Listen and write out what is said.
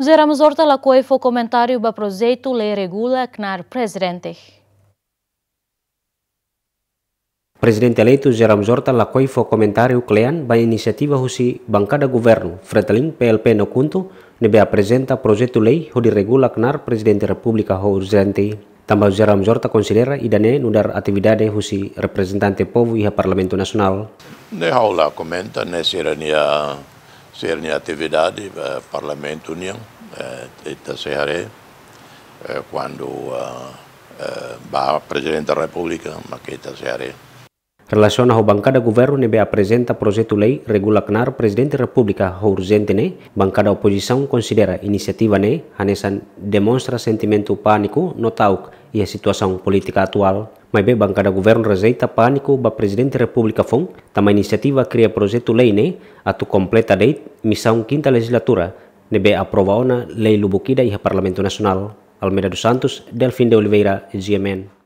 Oziroma zorta la je fo komentarju ba prozeitu le regula knar presidente. Presidente leitu Zeram Zorta lakoi fo comentário klean ba inisiativa husi bancada governo Fretelin PLP no ne bea presenta prozeitu lei ho regula knar presidente republika ho urgente. Tambah Zeram Zorta considera idane nudar atividade husi representante povu iha parlamento nasional. Ne haula komenta ne sirania ser atividade uh, Parlamento União uh, eh, se Serra uh, quando uh, uh, Presidente da República Maqueta Serra Relaciona ao bancada governo nebe apresenta projeto lei regula CNAR presidente república urgente ne bancada oposição considera iniciativa ne anesan demonstra sentimento pânico no tauk e a situação política atual Mai bem, bancada governo rejeita pânico ba presidente da República Fon, também iniciativa cria projeto lei né, a tu completa date, missão quinta legislatura, nebe aprovou na lei lubukida e parlamento nacional. Almeida dos Santos, Delfim de Oliveira, GMN.